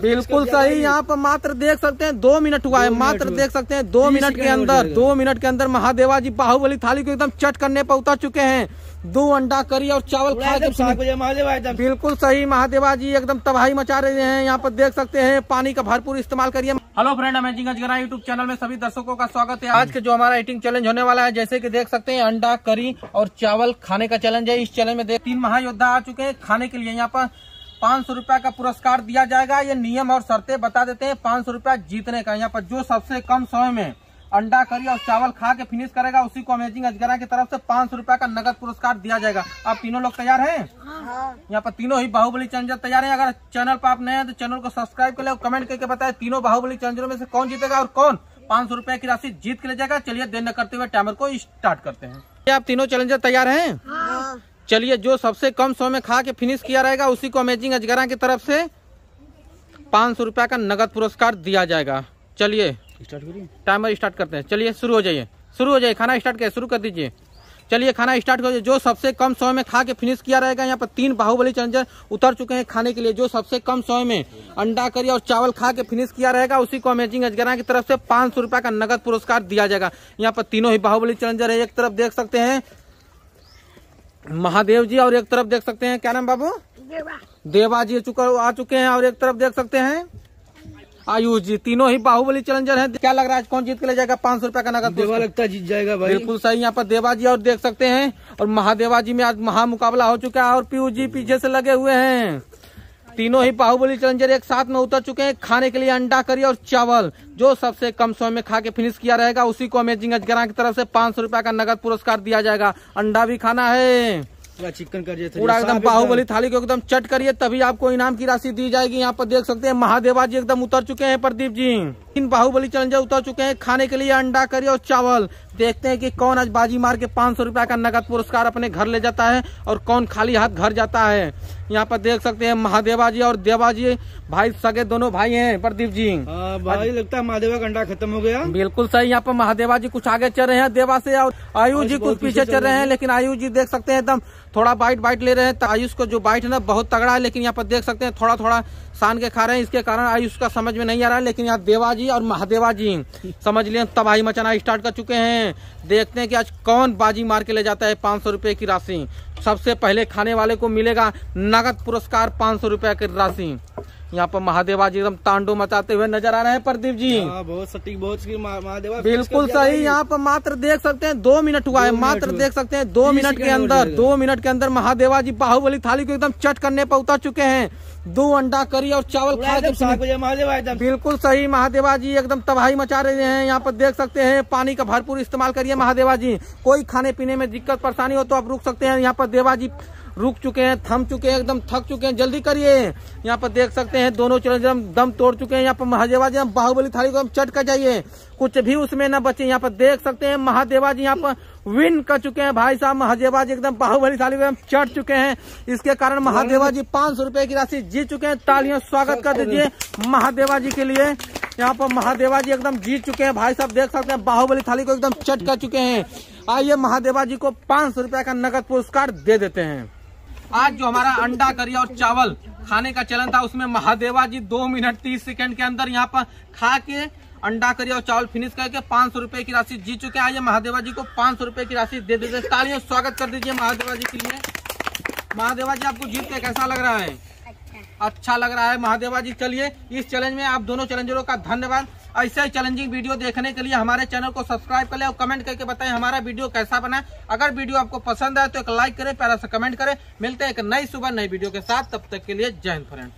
बिल्कुल सही यहाँ पर मात्र देख सकते हैं दो मिनट हुआ है मात्र देख सकते हैं दो मिनट के अंदर दो मिनट के अंदर महादेवा जी बाहुबली थाली को एकदम चट करने पर उतर चुके हैं दो अंडा करी और चावल खा के बिल्कुल सही महादेवा जी एकदम तबाही मचा रहे हैं यहाँ पर देख सकते हैं पानी का भरपूर इस्तेमाल करिए hello friend amazing Ajgara YouTube channel में सभी दर्शकों का स्वागत है आज के जो हमारा ईटिंग चैलेंज होने वाला है जैसे कि देख सकते हैं अंडा करी और चावल खाने का चैलेंज है इस चैलेंज में देख तीन महायोद्धा आ चुके हैं खाने के लिए यहाँ पर पांच सौ रूपया का पुरस्कार दिया जाएगा ये नियम और शर्तें बता देते हैं पांच सौ रुपया जीतने का यहाँ पर जो सबसे कम समय में अंडा करी और चावल खा के फिनिश करेगा उसी को अमेजिंग अजगरा की तरफ से पांच सौ रूपया का नगद पुरस्कार दिया जाएगा आप तीनों लोग तैयार हैं हाँ। यहाँ पर तीनों ही बाहुबली चैलेंजर तैयार हैं अगर चैनल पर आप नए हैं तो चैनल को सब्सक्राइब कर ले और कमेंट करके बताए तीनों बाहुबली चैंजरों में से कौन जीतेगा और कौन पांच सौ रूपये की राशि जीत के ले जाएगा चलिए देर न करते हुए टाइमर को स्टार्ट करते हैं आप तीनों चैलेंजर तैयार हैं हाँ। चलिए जो सबसे कम सौ में खा के फिनिश किया रहेगा उसी को अमेजिंग अजगरा की तरफ से पाँच सौ रुपया का नगद पुरस्कार दिया जाएगा चलिए टाइमर स्टार्ट करते हैं चलिए शुरू हो जाइए शुरू हो जाइए खाना स्टार्ट करिए शुरू कर दीजिए चलिए खाना स्टार्ट कर जो सबसे कम समय में खा के फिनिश किया रहेगा यहाँ पर तीन बाहुबली चंजर उतर चुके हैं खाने के लिए जो सबसे कम समय में अंडा करी और चावल खा के फिनिश किया रहेगा उसी को अमेजिंग अजगरा की तरफ से पाँच सौ रुपया का नगद पुरस्कार दिया जाएगा यहाँ पर तीनों ही बाहुबली चंजर है एक तरफ देख सकते हैं महादेव जी और एक तरफ देख सकते हैं क्या नाम बाबू देवा जी चुका आ चुके हैं और एक तरफ देख सकते हैं आयुष जी तीनों ही बाहुबली चैलेंजर हैं क्या लग रहा है कौन जीत के ले जाएगा पांच सौ रूपया का नगद देवा लगता जीत जाएगा भाई बिल्कुल सही यहाँ पर देवा जी और देख सकते हैं और महादेवा जी में आज महा मुकाबला हो चुका है और पीयूष जी पीछे से लगे हुए हैं तीनों ही बाहुबली चैलेंजर एक साथ में उतर चुके हैं खाने के लिए अंडा करी और चावल जो सबसे कम समय में खा के फिनिश किया रहेगा उसी को अमेजिंग अजगरा की तरफ से पांच सौ रुपया का नगद पुरस्कार दिया जाएगा अंडा भी खाना है पूरा एकदम बाहुबली थाली को एकदम चट करिए तभी आपको इनाम की राशि दी जाएगी यहाँ पर देख सकते हैं महादेवा जी एकदम उतर चुके हैं प्रदीप जी इन बाहुबली चैलेंजर उतर चुके हैं खाने के लिए अंडा करी और चावल देखते हैं कि कौन आज बाजी मार के पाँच सौ का नगद पुरस्कार अपने घर ले जाता है और कौन खाली हाथ घर जाता है यहाँ पर देख सकते हैं महादेवा जी और देवा जी भाई सगे दोनों भाई हैं प्रदीप जी आ, हाँ, भाई लगता है महादेवा का अंडा खत्म हो गया बिल्कुल सही यहाँ पर महादेवा जी कुछ आगे चल रहे हैं देवा से और आयुष जी कुछ पीछे चल रहे हैं लेकिन आयुष जी देख सकते हैं एकदम थोड़ा बाइट बाइट ले रहे हैं तो आयुष को जो बाइट है ना बहुत तगड़ा है लेकिन यहाँ पर देख सकते हैं थोड़ा थोड़ा सान के खा रहे हैं इसके कारण आयुष का समझ में नहीं आ रहा है लेकिन यहाँ देवा जी और महादेवा जी समझ लिए तबाही मचाना स्टार्ट कर चुके हैं देखते हैं कि आज कौन बाजी मार के ले जाता है पाँच सौ की राशि सबसे पहले खाने वाले को मिलेगा नगद पुरस्कार पाँच सौ की राशि यहाँ पर महादेवाजी एकदम तांडो मचाते हुए नजर आ रहे हैं प्रदीप जी हाँ, बहुत सटीक बहुत महादेवा बिल्कुल सही यहाँ पर मात्र देख सकते हैं दो मिनट हुआ है मात्र देख सकते हैं दो मिनट के अंदर दो मिनट के अंदर महादेवा जी बाहुबली थाली को एकदम चट करने पर उतर चुके हैं दो अंडा करी और चावल खा के बिल्कुल सही महादेवा जी एकदम तबाही मचा रहे हैं यहाँ पर देख सकते हैं पानी का भरपूर इस्तेमाल करिए महादेवा जी कोई खाने पीने में दिक्कत परेशानी हो तो आप रुक सकते हैं यहाँ पर देवा जी रुक चुके हैं थम चुके हैं एकदम थक चुके हैं जल्दी करिए यहाँ पर देख सकते हैं दोनों चरण दम तोड़ चुके हैं यहाँ पर महादेवा जी हम बाहुबली थाली को हम चट कर जाइए कुछ भी उसमें ना बचे यहाँ पर देख सकते हैं महादेवा जी यहाँ पर विन कर चुके हैं भाई साहब महादेवा जी एकदम बाहुबली थाली को हम चढ़ चुके हैं इसके कारण महादेवा जी पांच सौ रुपए की राशि जीत चुके हैं तालियां स्वागत कर दीजिए महादेवा जी के लिए यहाँ पर महादेवा जी एकदम जीत चुके हैं भाई साहब देख सकते हैं बाहुबली थाली को एकदम चट कर चुके हैं आइए महादेवा जी को पांच सौ रूपये का नगद पुरस्कार दे देते हैं आज जो हमारा अंडा करी और चावल खाने का चलन था उसमें महादेवा जी दो मिनट तीस सेकंड के अंदर यहाँ पर खा के अंडा करी और चावल फिनिश करके पांच सौ रुपए की राशि जीत चुके हैं आइए महादेवा जी को पांच सौ रुपए की राशि दे दीजिए तालियों स्वागत कर दीजिए महादेवा जी के लिए महादेवा जी आपको जीत के कैसा लग रहा है अच्छा, अच्छा लग रहा है महादेवा जी चलिए इस चैलेंज में आप दोनों चैलेंजरों का धन्यवाद ऐसे चैलेंजिंग वीडियो देखने के लिए हमारे चैनल को सब्सक्राइब कर ले और कमेंट करके बताएं हमारा वीडियो कैसा बना अगर वीडियो आपको पसंद आए तो एक लाइक करें प्यारा से कमेंट करें मिलते हैं एक नई सुबह नई वीडियो के साथ तब तक के लिए जय हिंद फ्रेंड